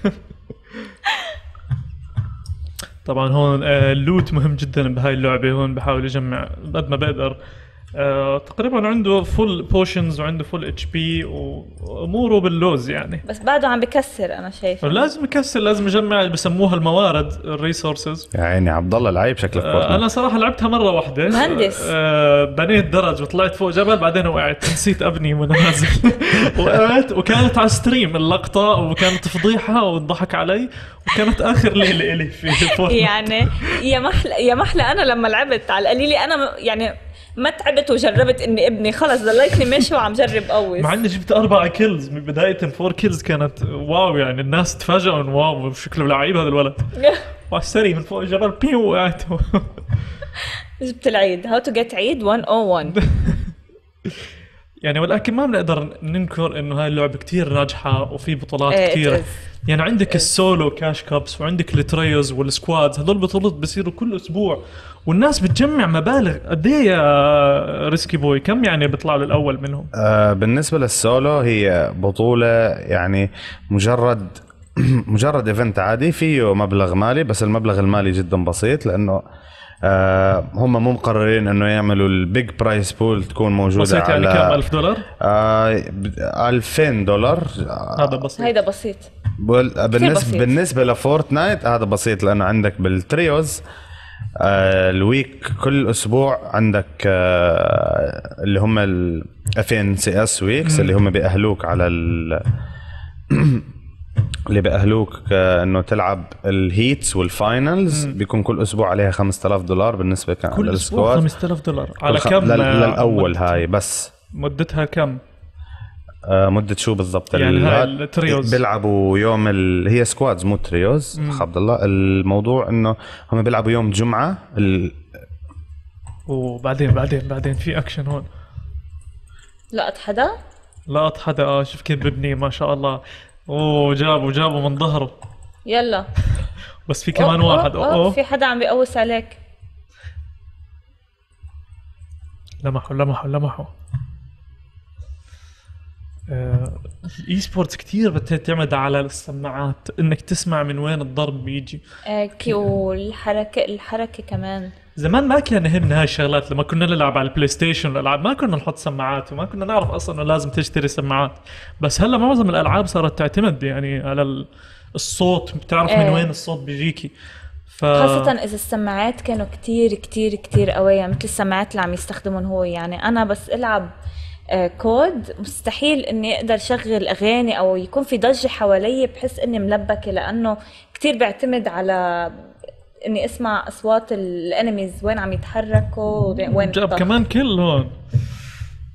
طبعا هون اللوت آه، مهم جدا بهاي اللعبه هون بحاول اجمع قد ما بقدر آه، تقريبا عنده فول بوشنز وعنده فول اتش بي واموره باللوز يعني بس بعده عم بكسر انا شايف لازم يكسر لازم يجمع اللي بسموها الموارد الريسورسز يا عيني عبد الله العيب شكلك آه انا صراحه لعبتها مره واحده مهندس آه بنيت درج وطلعت فوق جبل بعدين وقعت نسيت ابني وانا نازل وقعت وكانت على ستريم اللقطه وكانت فضيحه وانضحك علي وكانت اخر ليله الي في يعني يا محلى يا محلى انا لما لعبت على القليله انا يعني ما تعبت وجربت اني ابني خلص ضليتني ماشي وعم جرب قوي مع اني جبت اربع كيلز من بدايه فور كيلز كانت واو يعني الناس تفاجئوا انه واو شكله لعيب هذا الولد وعلى من فوق الجبل بيو وقعت جبت العيد هاو تو جيت عيد 101 يعني ولكن ما بنقدر ننكر انه هاي اللعبه كثير ناجحه وفي بطولات إيه كثيره إيه. يعني عندك إيه. السولو كاش كابس وعندك التريوز والسكوادز هذول البطولات بصيروا كل اسبوع والناس بتجمع مبالغ قد ايه يا ريسكي بوي كم يعني بيطلع الاول منهم آه بالنسبه للسولو هي بطوله يعني مجرد مجرد ايفنت عادي فيه مبلغ مالي بس المبلغ المالي جدا بسيط لانه آه هم مو مقررين انه يعملوا البيج برايس بول تكون موجوده بسيط يعني كم 1000 دولار؟ آه 2000 دولار هذا بسيط هيدا بسيط بالنسبه بسيط. بالنسبه لفورتنايت هذا بسيط لانه عندك بالتريوز آه الويك كل اسبوع عندك آه اللي هم ال 2000 سي اس ويكس اللي هم بيأهلوك على ال اللي بأهلوك انه تلعب الهيتس والفاينلز مم. بيكون كل اسبوع عليها 5000 دولار بالنسبه كان كل اسبوع 5000 دولار على كم آه، للاول هاي بس مدتها كم؟ آه مدة شو بالضبط؟ يعني هاي التريوز بيلعبوا يوم ال... هي سكوادز مو تريوز اخ عبد الله الموضوع انه هم بيلعبوا يوم جمعة ال... وبعدين بعدين بعدين في اكشن هون لقط حدا؟ لقط حدا اه شوف كيف ببني ما شاء الله اوه جابوا جابوا من ظهره يلا بس في كمان أوه واحد اوه, أوه. في حدا عم بيقوس عليك لمحوا لمحوا لمحوا الاي سبورتس كثير بتعتمد على السماعات انك تسمع من وين الضرب بيجي اكي إيه، والحركه الحركه كمان زمان ما كان يهمنا هاي الشغلات لما كنا نلعب على البلاي ستيشن والالعاب ما كنا نحط سماعات وما كنا نعرف اصلا انه لازم تشتري سماعات بس هلا معظم الالعاب صارت تعتمد يعني على الصوت بتعرف من إيه. وين الصوت بيجيكي ف... خاصة إذا السماعات كانوا كتير كتير كتير قوية يعني مثل السماعات اللي عم يستخدمهم هو يعني أنا بس ألعب آه، كود مستحيل اني اقدر شغل اغاني او يكون في ضجه حوالي بحس اني ملبكه لانه كثير بيعتمد على اني اسمع اصوات الانميز وين عم يتحركوا وين جاب كمان كل هون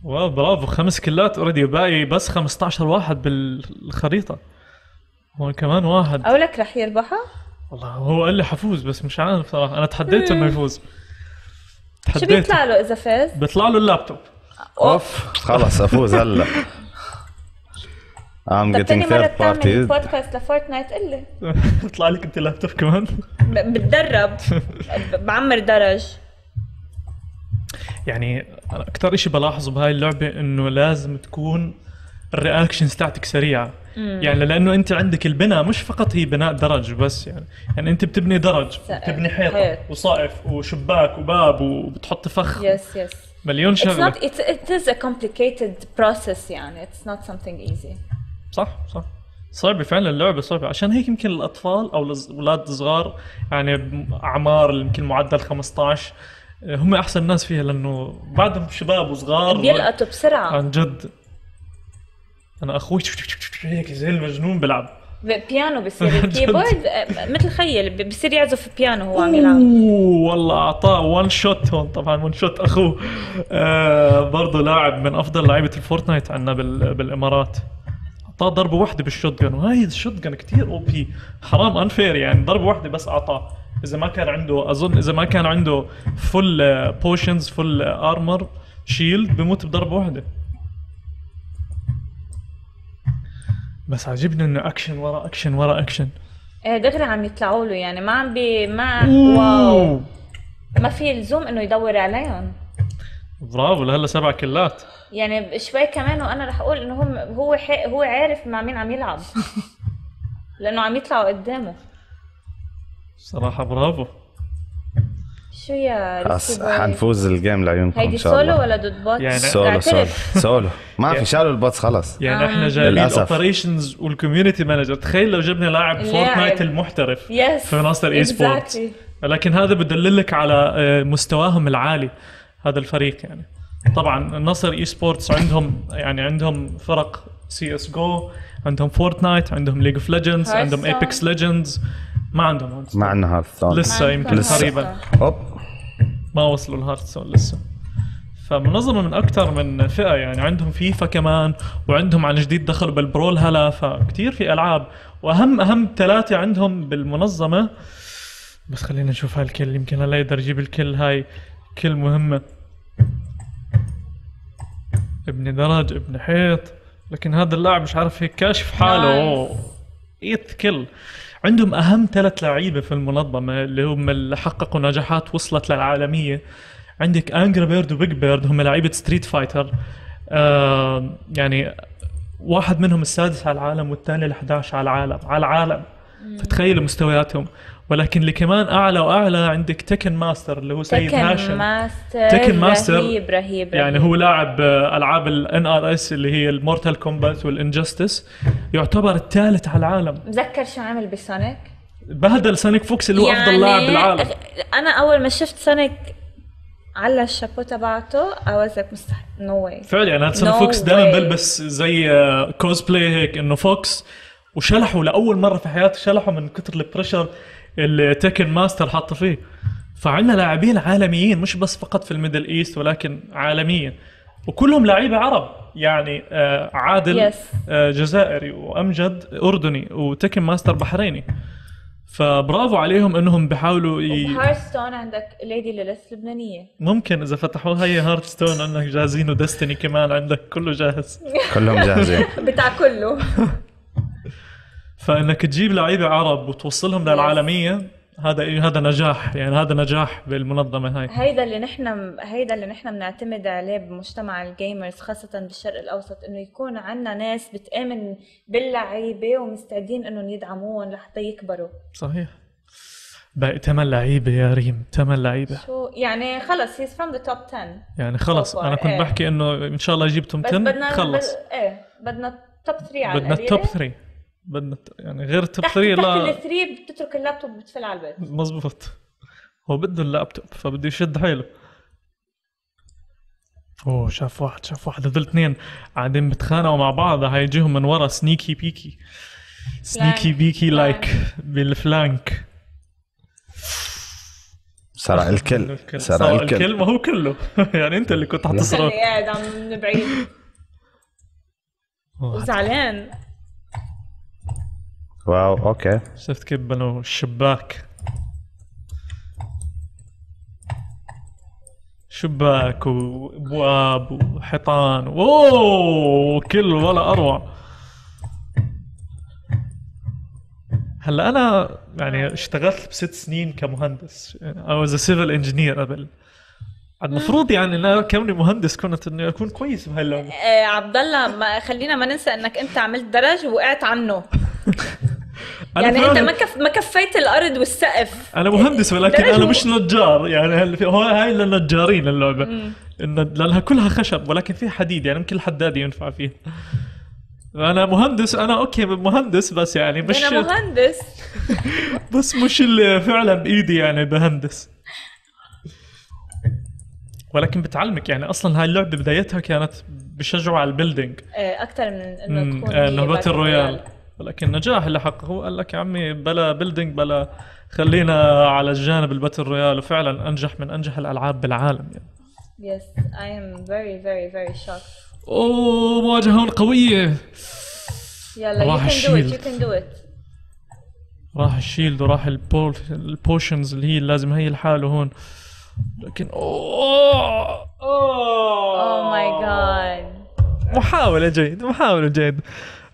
واو برافو خمس كلات اوريدي باقي بس 15 واحد بالخريطه هون كمان واحد او لك رح يربحها والله هو قال لي حفوز بس مش عارف صراحه انا تحديت انه يفوز تحديت شو بيطلع له اذا فاز؟ بيطلع له اللابتوب اوف خلص افوز هلا I'm طب getting مرة third party بودكاست لفورتنايت قول لي بيطلع لك انت لابتوب كمان بتدرب بعمر درج يعني اكثر شيء بلاحظه بهاي اللعبه انه لازم تكون الرياكشنز تاعتك سريعه يعني لانه انت عندك البناء مش فقط هي بناء درج بس يعني يعني انت بتبني درج بتبني حيطه وصائف وشباك وباب وبتحط فخ يس يس مليون شغله It's not, it is a complicated process يعني it's not something easy صح صح صعبة فعلا اللعبة صعبة عشان هيك يمكن الأطفال أو الأولاد الصغار يعني أعمار يمكن معدل 15 هم أحسن ناس فيها لأنه بعدهم شباب وصغار بيلقطوا بسرعة عن جد أنا أخوي هيك زي المجنون بيلعب بيانو بصير يعني الكيبورد آه، مثل خيل بصير يعزف بيانو هو عم يلعب والله اعطاه وان شوت هون طبعا وان شوت اخوه آه برضه لاعب من افضل لعيبه الفورتنايت عندنا بالامارات اعطاه ضربه واحده بالشوت جن وهي الشوت جن كثير او بي حرام انفير يعني ضربه واحده بس اعطاه اذا ما كان عنده اظن اذا ما كان عنده فل بوشنز فل ارمر شيلد بموت بضربه واحده بس عاجبني انه اكشن ورا اكشن ورا اكشن ايه دغري عم يطلعوا له يعني ما عم بي ما واو ما في لزوم انه يدور عليهم برافو لهلا سبع كلات يعني شوي كمان وانا رح اقول انه هم هو هو عارف مع مين عم يلعب لانه عم يطلعوا قدامه صراحه برافو شو يا حنفوز الجيم لعيونكم هيدي سولو ولا دوت بوتس؟ يعني سولو سولو سولو ما في يعني- شالوا البوتس خلص يعني احنا آه. جايبين الاوبريشنز والكوميونتي مانجر تخيل لو جبنا لاعب فورتنايت المحترف يس في ناصر اي سبورتس لكن هذا بدللك على آه، مستواهم العالي هذا الفريق يعني طبعا النصر اي سبورتس عندهم يعني عندهم فرق سي اس جو عندهم فورتنايت عندهم ليج اوف ليجندز عندهم ايبكس ليجندز ما عندهم ما عندنا هارت لسه يمكن قريبا هوب ما وصلوا الهارتستون لسه فمنظمه من اكثر من فئه يعني عندهم فيفا كمان وعندهم عن جديد دخلوا بالبرول هلا فكتير في العاب واهم اهم ثلاثه عندهم بالمنظمه بس خلينا نشوف هالكل يمكن هلا يقدر يجيب الكل هاي كل مهمه ابن درج ابن حيط لكن هذا اللاعب مش عارف هيك كاشف حاله ايت كل عندهم اهم ثلاث لعيبه في المنظمه اللي هم اللي حققوا نجاحات وصلت للعالميه عندك انجر بيرد وبيج بيرد هم لعيبه ستريت فايتر آه يعني واحد منهم السادس على العالم والثاني ال11 على العالم على العالم فتخيلوا مستوياتهم ولكن اللي كمان اعلى واعلى عندك تكن ماستر اللي هو سيد تكن هاشم ماستر تكن ماستر رهيب رهيب يعني هو لاعب آه، العاب الان ار اس اللي هي المورتال كومبات والانجستس يعتبر الثالث على العالم متذكر شو عمل بسونيك؟ بهدل سونيك فوكس اللي هو يعني افضل لاعب بالعالم انا اول ما شفت سونيك على الشابو تبعته اوزك مستحيل نو واي فعلا انا سونيك no فوكس دائما بلبس زي كوز آه، بلاي هيك انه فوكس وشلحوا لاول مره في حياتي شلحوا من كثر البريشر التكن ماستر حط فيه فعندنا لاعبين عالميين مش بس فقط في الميدل ايست ولكن عالميا وكلهم لعيبه عرب يعني آه، عادل yes. آه، جزائري وامجد اردني وتكن ماستر بحريني فبرافو عليهم انهم بيحاولوا ي... هارتستون عندك ليدي ليلث لبنانيه ممكن اذا فتحوها هي هارتستون عندك جاهزين ودستني كمان عندك كله جاهز كلهم جاهزين بتاع كله فانك تجيب لعيبه عرب وتوصلهم للعالميه هذا إيه، هذا نجاح يعني هذا نجاح بالمنظمه هاي هيدا اللي نحن هيدا اللي نحن بنعتمد عليه بمجتمع الجيمرز خاصه بالشرق الاوسط انه يكون عندنا ناس بتامن باللعيبه ومستعدين انهم يدعموهم لحتى يكبروا صحيح بقى ثمان لعيبه يا ريم ثمان لعيبه شو يعني خلص هيز فروم ذا توب 10 يعني خلص انا كنت ايه. بحكي انه ان شاء الله جبتهم 10 خلص بدنا ايه بدنا توب 3 على بدنا توب 3 بدنا يعني غير توب 3 لا تحت 3 بتترك اللابتوب بتفل على البيت مزبوط هو بده اللابتوب فبده يشد حيله اوه شاف واحد شاف واحد هذول اثنين قاعدين بيتخانقوا مع بعض هيجيهم من ورا سنيكي بيكي سنيكي بيكي لايك بالفلانك سرق الكل سرق الكل. الكل ما هو كله يعني انت اللي كنت حتسرق اللي قاعد عم من بعيد وزعلان واو اوكي شفت كيف بنوا الشباك شباك وابواب وحيطان اوه كل ولا اروع هلا انا يعني اشتغلت بست سنين كمهندس اي واز سيفل انجينير قبل المفروض يعني انا كوني مهندس كنت اني اكون كويس بهاللون آه عبد الله خلينا ما ننسى انك انت عملت درج ووقعت عنه يعني انت ما كف ما كفيت الارض والسقف انا مهندس يعني ولكن انا مش نجار يعني هو هاي للنجارين اللعبه لانها كلها خشب ولكن فيها حديد يعني يمكن الحداد ينفع فيه انا مهندس انا اوكي مهندس بس يعني مش انا مهندس بس مش اللي فعلا بايدي يعني بهندس ولكن بتعلمك يعني اصلا هاي اللعبه بدايتها كانت بشجعوا على البيلدينج إيه، اكثر من انه تكون نوبات باتل رويال ولكن نجاح اللي حققه قال لك يا عمي بلا بيلدينج بلا خلينا على الجانب الباتل رويال وفعلا انجح من انجح الالعاب بالعالم يعني Yes, I am very very very shocked. اوه مواجهة قوية يلا راح you can do it, you can do it. راح الشيلد وراح البول البوشنز اللي هي لازم هي لحاله هون لكن اوه اوه ماي oh جاد محاولة جيد محاولة جيد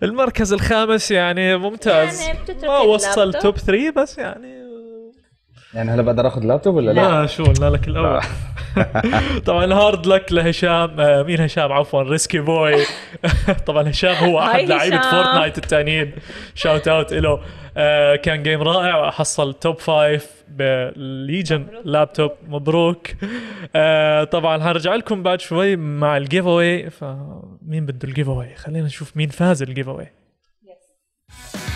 المركز الخامس يعني ممتاز يعني ما وصل توب 3 بس يعني يعني هلا بقدر اخذ لابتوب ولا لا؟ لا شو قلنا لك الاول طبعا هارد لك لهشام آه، مين هشام عفوا ريسكي بوي طبعا هشام هو احد لعيبه فورتنايت التانيين شاوت اوت له كان جيم رائع حصل توب فايف بليجن لابتوب مبروك آه، طبعا هرجع لكم بعد شوي مع الجيف اواي فمين بده الجيف اواي خلينا نشوف مين فاز الجيف اواي yes.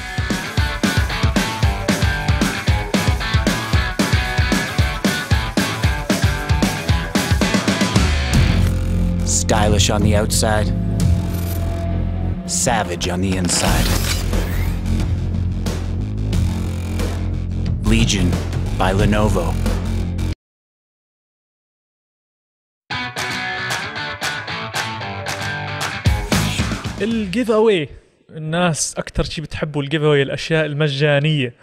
Stylish on the outside, savage on the inside. Legion by Lenovo. الجيف اواي الناس اكثر شيء بتحبوا الجيف اواي الاشياء المجانيه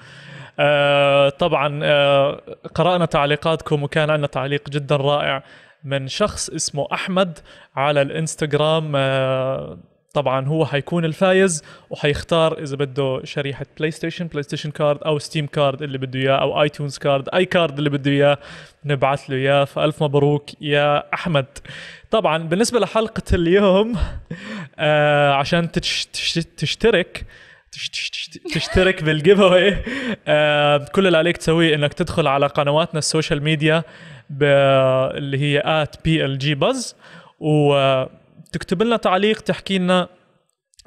آه طبعا آه قرانا تعليقاتكم وكان عندنا تعليق جدا رائع من شخص اسمه احمد على الانستغرام آه، طبعا هو حيكون الفايز وحيختار اذا بده شريحه بلاي ستيشن بلاي ستيشن كارد او ستيم كارد اللي بده اياه او اي تونز كارد اي كارد اللي بده اياه نبعث له اياه فالف مبروك يا احمد طبعا بالنسبه لحلقه اليوم آه عشان تشترك تشترك بالجيف اواي آه كل اللي عليك تسويه انك تدخل على قنواتنا السوشيال ميديا اللي هي ات بي ال جي بز وتكتب لنا تعليق تحكي لنا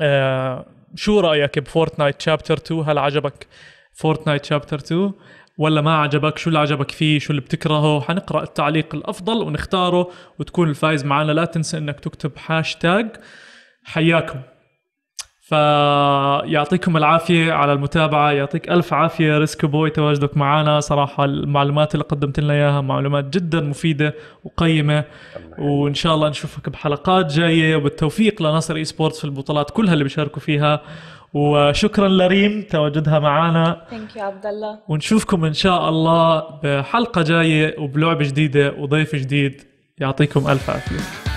آه، شو رايك بفورتنايت شابتر 2 هل عجبك فورتنايت شابتر 2 ولا ما عجبك شو اللي عجبك فيه شو اللي بتكرهه حنقرا التعليق الافضل ونختاره وتكون الفايز معنا لا تنسى انك تكتب هاشتاج حياكم فيعطيكم العافية على المتابعة يعطيك ألف عافية ريسك بوي تواجدك معنا صراحة المعلومات اللي قدمت لنا إياها معلومات جدا مفيدة وقيمة وإن شاء الله نشوفك بحلقات جاية وبالتوفيق لنصر إي سبورتس في البطولات كلها اللي بيشاركوا فيها وشكرا لريم تواجدها معنا ثانك يو عبد الله ونشوفكم ان شاء الله بحلقه جايه وبلعبه جديده وضيف جديد يعطيكم الف عافيه